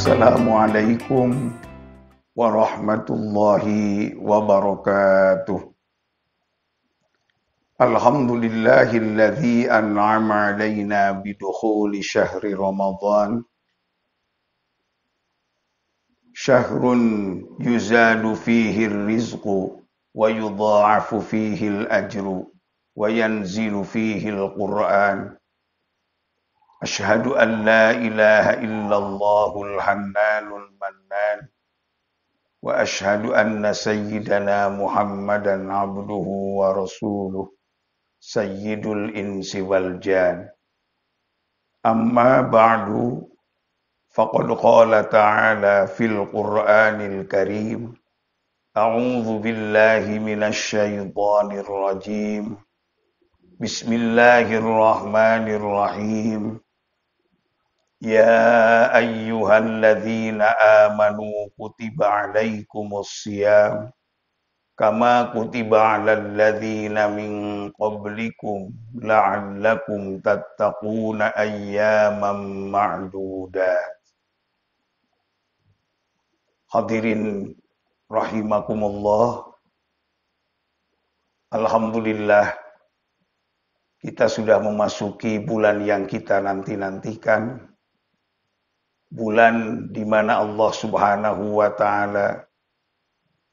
السلام عليكم ورحمة الله وبركاته الحمد لله الذي أنعم علينا بدخول شهر رمضان شهر يزال فيه الرزق ويضاعف فيه الأجر وينزل فيه القرآن أشهد أن لا إله إلا الله الحنان المنان وأشهد أن سيدنا محمدا عبده ورسوله سيد الإنس والجان أما بعد فقد قال تعالى في القرآن الكريم أعوذ بالله من الشيطان الرجيم بسم الله الرحمن الرحيم يا أيها الذين آمنوا كتب عليكم الصيام كما كتب على الذين من قبلكم لعلكم تتقون أياما معدودات Hadirin rahimakumullah Alhamdulillah kita sudah memasuki bulan yang kita nanti-nantikan bulan di mana Allah Subhanahu wa taala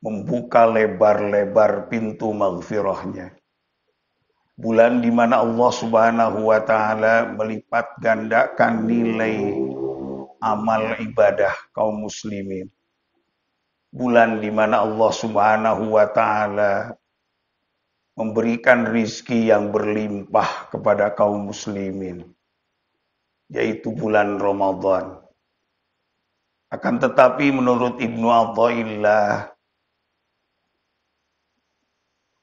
membuka lebar-lebar pintu maghfirahnya. Bulan di mana Allah Subhanahu wa taala melipat gandakan nilai amal ibadah kaum muslimin. Bulan di mana Allah Subhanahu wa taala memberikan rizki yang berlimpah kepada kaum muslimin, yaitu bulan Ramadan. Akan tetapi menurut Ibnu Athaillah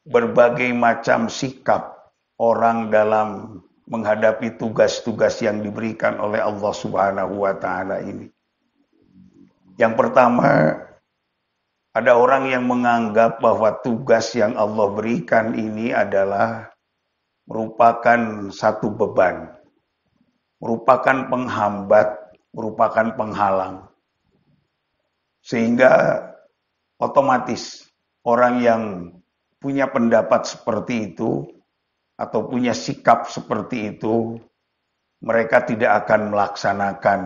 berbagai macam sikap orang dalam menghadapi tugas-tugas yang diberikan oleh Allah Subhanahu wa taala ini. Yang pertama, ada orang yang menganggap bahwa tugas yang Allah berikan ini adalah merupakan satu beban, merupakan penghambat, merupakan penghalang. Sehingga otomatis orang yang punya pendapat seperti itu atau punya sikap seperti itu, mereka tidak akan melaksanakan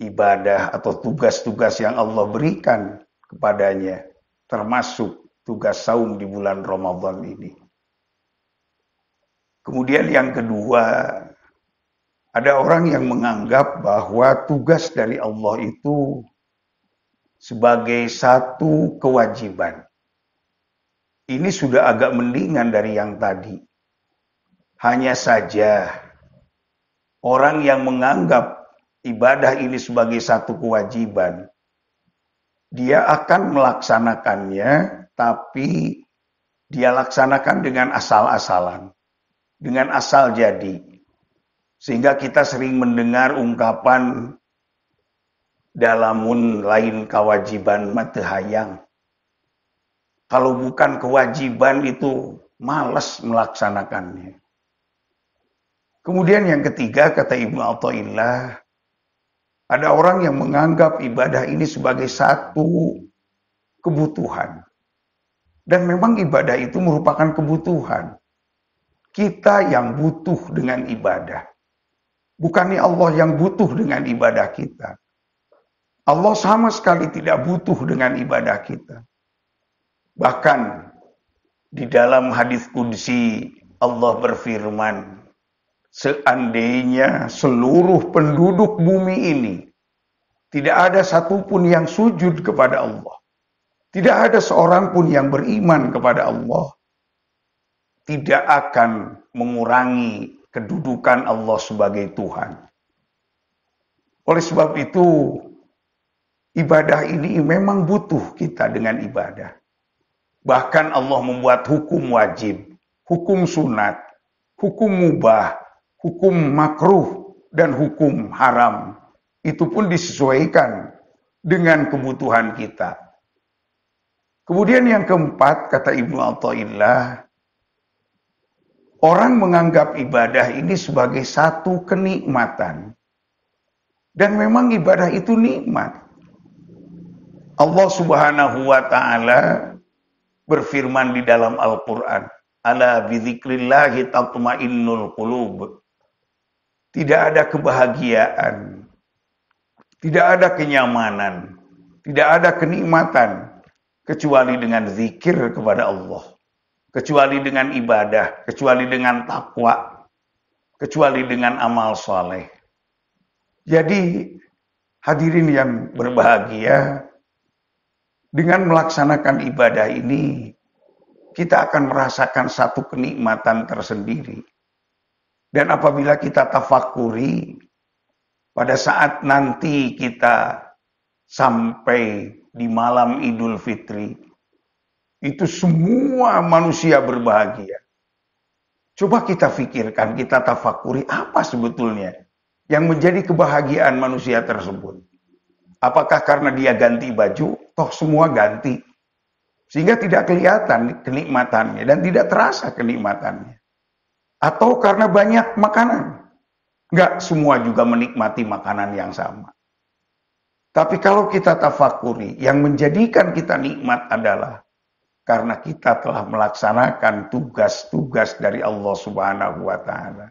ibadah atau tugas-tugas yang Allah berikan kepadanya, termasuk tugas saum di bulan Ramadan ini. Kemudian yang kedua, ada orang yang menganggap bahwa tugas dari Allah itu sebagai satu kewajiban. Ini sudah agak mendingan dari yang tadi. Hanya saja orang yang menganggap ibadah ini sebagai satu kewajiban, dia akan melaksanakannya, tapi dia laksanakan dengan asal-asalan, dengan asal jadi. Sehingga kita sering mendengar ungkapan dalamun lain kewajiban mata hayang. Kalau bukan kewajiban itu malas melaksanakannya. Kemudian yang ketiga kata Ibnu Athaillah, ada orang yang menganggap ibadah ini sebagai satu kebutuhan. Dan memang ibadah itu merupakan kebutuhan. Kita yang butuh dengan ibadah. Bukannya Allah yang butuh dengan ibadah kita. Allah sama sekali tidak butuh dengan ibadah kita. Bahkan di dalam hadis kunci Allah berfirman, seandainya seluruh penduduk bumi ini tidak ada satupun yang sujud kepada Allah. Tidak ada seorang pun yang beriman kepada Allah. Tidak akan mengurangi kedudukan Allah sebagai Tuhan. Oleh sebab itu, Ibadah ini memang butuh kita dengan ibadah. Bahkan Allah membuat hukum wajib, hukum sunat, hukum mubah, hukum makruh, dan hukum haram. Itu pun disesuaikan dengan kebutuhan kita. Kemudian yang keempat, kata Ibnu Atta'illah, orang menganggap ibadah ini sebagai satu kenikmatan. Dan memang ibadah itu nikmat. Allah Subhanahu wa taala berfirman di dalam Al-Qur'an, "Ala bidzikrillah tatma'innul qulub." Tidak ada kebahagiaan, tidak ada kenyamanan, tidak ada kenikmatan kecuali dengan zikir kepada Allah, kecuali dengan ibadah, kecuali dengan takwa, kecuali dengan amal soleh. Jadi hadirin yang berbahagia, dengan melaksanakan ibadah ini, kita akan merasakan satu kenikmatan tersendiri. Dan apabila kita tafakuri, pada saat nanti kita sampai di malam Idul Fitri, itu semua manusia berbahagia. Coba kita pikirkan, kita tafakuri apa sebetulnya yang menjadi kebahagiaan manusia tersebut. Apakah karena dia ganti baju? toh semua ganti. Sehingga tidak kelihatan kenikmatannya dan tidak terasa kenikmatannya. Atau karena banyak makanan. Enggak semua juga menikmati makanan yang sama. Tapi kalau kita tafakuri, yang menjadikan kita nikmat adalah karena kita telah melaksanakan tugas-tugas dari Allah Subhanahu wa taala.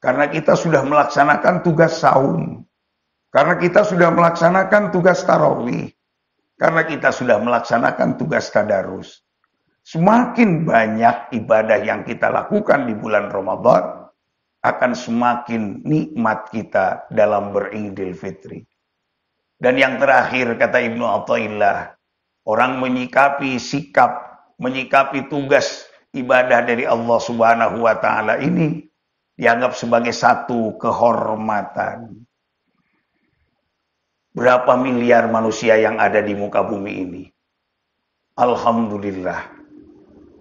Karena kita sudah melaksanakan tugas saum. Karena kita sudah melaksanakan tugas tarawih. Karena kita sudah melaksanakan tugas tadarus. Semakin banyak ibadah yang kita lakukan di bulan Ramadan, akan semakin nikmat kita dalam beridil fitri. Dan yang terakhir kata Ibnu Athaillah, orang menyikapi sikap, menyikapi tugas ibadah dari Allah Subhanahu wa taala ini dianggap sebagai satu kehormatan. Berapa miliar manusia yang ada di muka bumi ini? Alhamdulillah,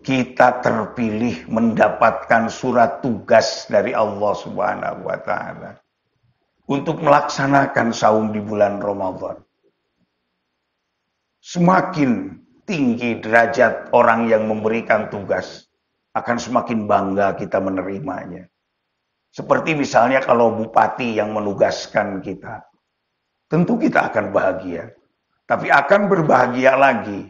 kita terpilih mendapatkan surat tugas dari Allah Subhanahu wa Ta'ala untuk melaksanakan saum di bulan Ramadan. Semakin tinggi derajat orang yang memberikan tugas, akan semakin bangga kita menerimanya. Seperti misalnya kalau bupati yang menugaskan kita, tentu kita akan bahagia. Tapi akan berbahagia lagi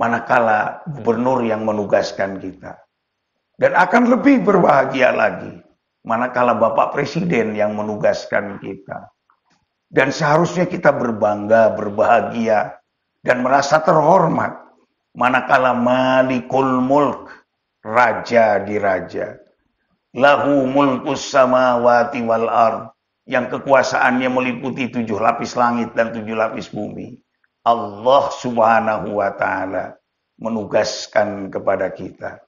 manakala gubernur yang menugaskan kita. Dan akan lebih berbahagia lagi manakala Bapak Presiden yang menugaskan kita. Dan seharusnya kita berbangga, berbahagia, dan merasa terhormat manakala Malikul Mulk, Raja di Raja. Lahu mulkus samawati wal ard yang kekuasaannya meliputi tujuh lapis langit dan tujuh lapis bumi. Allah subhanahu wa ta'ala menugaskan kepada kita.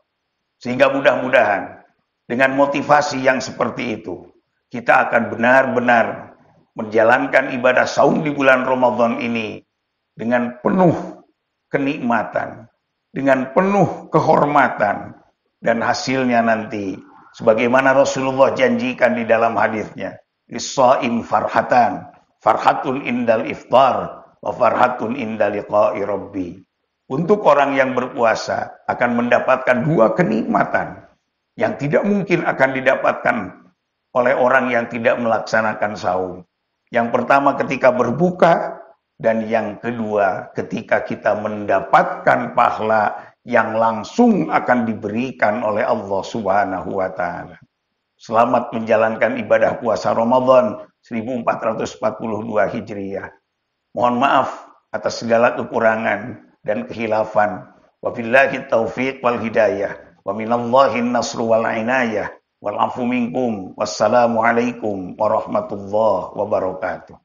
Sehingga mudah-mudahan dengan motivasi yang seperti itu, kita akan benar-benar menjalankan ibadah saum di bulan Ramadan ini dengan penuh kenikmatan, dengan penuh kehormatan, dan hasilnya nanti sebagaimana Rasulullah janjikan di dalam hadisnya. Lissaim farhatan. Farhatun indal iftar. Wa farhatun indal liqa'i rabbi. Untuk orang yang berpuasa akan mendapatkan dua kenikmatan yang tidak mungkin akan didapatkan oleh orang yang tidak melaksanakan saum. Yang pertama ketika berbuka dan yang kedua ketika kita mendapatkan pahala yang langsung akan diberikan oleh Allah Subhanahu wa taala. Selamat menjalankan ibadah puasa Ramadan 1442 Hijriah. Mohon maaf atas segala kekurangan dan kehilafan. Wabillahi taufiq wal hidayah. Wa minallahi nasru wal inayah. Wal afu minkum. Wassalamualaikum warahmatullahi wabarakatuh.